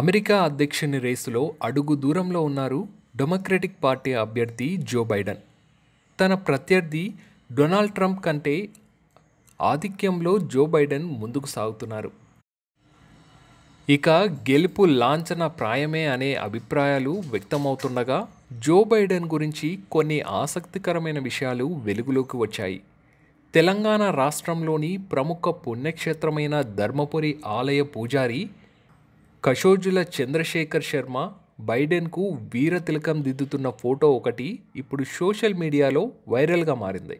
America అధ్యక్షుని రేసులో అడుగు దూరంలో ఉన్నారు డెమోక్రటిక్ పార్టీ అభ్యర్థి జో బైడెన్ తన ప్రత్యర్థి డొనాల్డ్ ట్రంప్ కంటే ఆధిక్యంలో జో బైడెన్ ముందుకు సాగుతున్నారు ఇక గెలుపు లాంఛన ప్రాయమే అనే అభిప్రాయాలు వ్యక్తమవుతుండగా జో బైడెన్ గురించి కొన్ని ఆసక్తికరమైన విషయాలు వెలుగులోకి వచ్చాయి తెలంగాణ రాష్ట్రంలోని ప్రముఖ పుణ్యక్షేత్రమైన ధర్మపురి ఆలయ పూజారి కషోజుల చంద్రశేఖర్ శర్మ బైడెన్కు వీరతిలకం దిద్దుతున్న ఫోటో ఒకటి ఇప్పుడు సోషల్ మీడియాలో వైరల్గా మారింది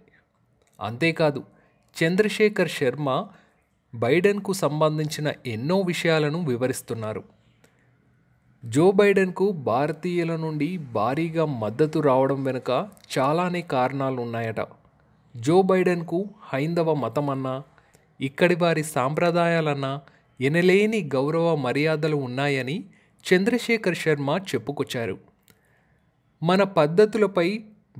అంతేకాదు చంద్రశేఖర్ శర్మ బైడెన్కు సంబంధించిన ఎన్నో విషయాలను వివరిస్తున్నారు జో బైడెన్కు భారతీయుల నుండి భారీగా మద్దతు రావడం వెనుక చాలానే కారణాలు ఉన్నాయట జో బైడెన్కు హైందవ మతమన్నా ఇక్కడి వారి సాంప్రదాయాలన్నా ఎనలేని గౌరవ మర్యాదలు ఉన్నాయని చంద్రశేఖర్ శర్మ చెప్పుకొచ్చారు మన పద్ధతులపై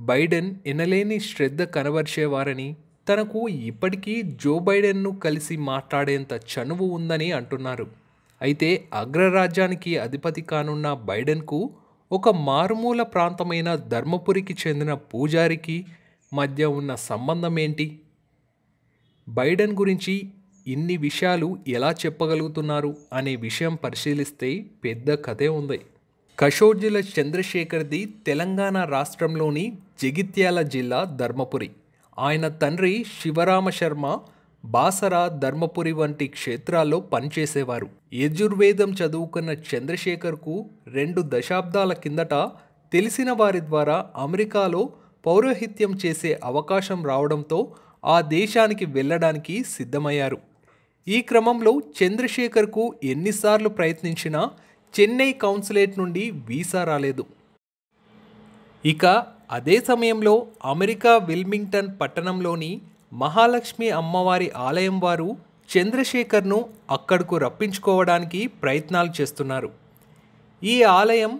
బైడెన్ ఎనలేని శ్రద్ధ కనబరిచేవారని తనకు ఇప్పటికీ జో బైడెన్ను కలిసి మాట్లాడేంత చనువు ఉందని అంటున్నారు అయితే అగ్రరాజ్యానికి అధిపతి కానున్న బైడెన్కు ఒక మారుమూల ప్రాంతమైన ధర్మపురికి చెందిన పూజారికి మధ్య ఉన్న సంబంధం ఏంటి బైడెన్ గురించి ఇన్ని విషయాలు ఎలా చెప్పగలుగుతున్నారు అనే విషయం పరిశీలిస్తే పెద్ద కథే ఉంది కషోర్జుల చంద్రశేఖర్ది తెలంగాణ రాష్ట్రంలోని జగిత్యాల జిల్లా ధర్మపురి ఆయన తండ్రి శివరామ శర్మ బాసర ధర్మపురి వంటి క్షేత్రాల్లో పనిచేసేవారు యజుర్వేదం చదువుకున్న చంద్రశేఖర్కు రెండు దశాబ్దాల కిందట తెలిసిన వారి ద్వారా అమెరికాలో పౌరోహిత్యం చేసే అవకాశం రావడంతో ఆ దేశానికి వెళ్ళడానికి సిద్ధమయ్యారు ఈ క్రమంలో చంద్రశేఖర్కు ఎన్నిసార్లు ప్రయత్నించినా చెన్నై కౌన్సిలేట్ నుండి వీసా రాలేదు ఇక అదే సమయంలో అమెరికా విల్మింగ్టన్ పట్టణంలోని మహాలక్ష్మి అమ్మవారి ఆలయం వారు చంద్రశేఖర్ను అక్కడకు రప్పించుకోవడానికి ప్రయత్నాలు చేస్తున్నారు ఈ ఆలయం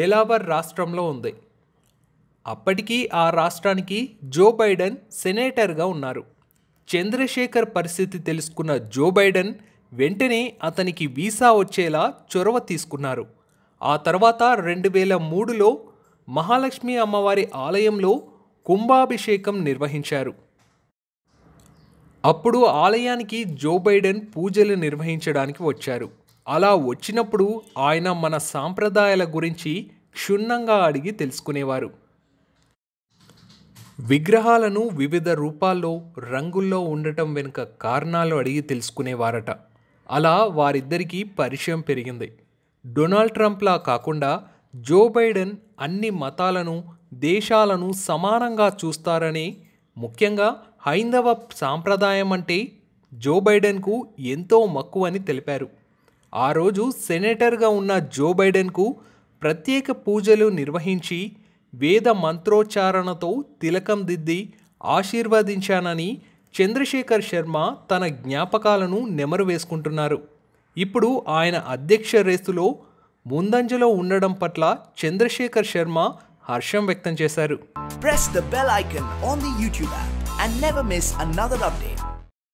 డెలావర్ రాష్ట్రంలో ఉంది అప్పటికీ ఆ రాష్ట్రానికి జో బైడెన్ సెనేటర్గా ఉన్నారు చంద్రశేఖర్ పరిస్థితి తెలుసుకున్న జో బైడెన్ వెంటనే అతనికి వీసా వచ్చేలా చొరవ తీసుకున్నారు ఆ తర్వాత రెండు వేల మూడులో మహాలక్ష్మి అమ్మవారి ఆలయంలో కుంభాభిషేకం నిర్వహించారు అప్పుడు ఆలయానికి జో బైడెన్ పూజలు నిర్వహించడానికి వచ్చారు అలా వచ్చినప్పుడు ఆయన మన సాంప్రదాయాల గురించి క్షుణ్ణంగా అడిగి తెలుసుకునేవారు విగ్రహాలను వివిధ రూపాల్లో రంగుల్లో ఉండటం వెనుక కారణాలు అడిగి తెలుసుకునేవారట అలా వారిద్దరికీ పరిచయం పెరిగింది డొనాల్డ్ ట్రంప్లా కాకుండా జో బైడెన్ అన్ని మతాలను దేశాలను సమానంగా చూస్తారని ముఖ్యంగా హైందవ సాంప్రదాయం అంటే జో బైడెన్కు ఎంతో మక్కువని తెలిపారు ఆ రోజు సెనేటర్గా ఉన్న జో బైడెన్కు ప్రత్యేక పూజలు నిర్వహించి వేద మంత్రోచ్చారణతో తిలకం దిద్ది ఆశీర్వదించానని చంద్రశేఖర్ శర్మ తన జ్ఞాపకాలను నెమరు వేసుకుంటున్నారు ఇప్పుడు ఆయన అధ్యక్ష రేసులో ముందంజలో ఉండడం పట్ల చంద్రశేఖర్ శర్మ హర్షం వ్యక్తం చేశారు press the bell icon on the YouTube and never miss another update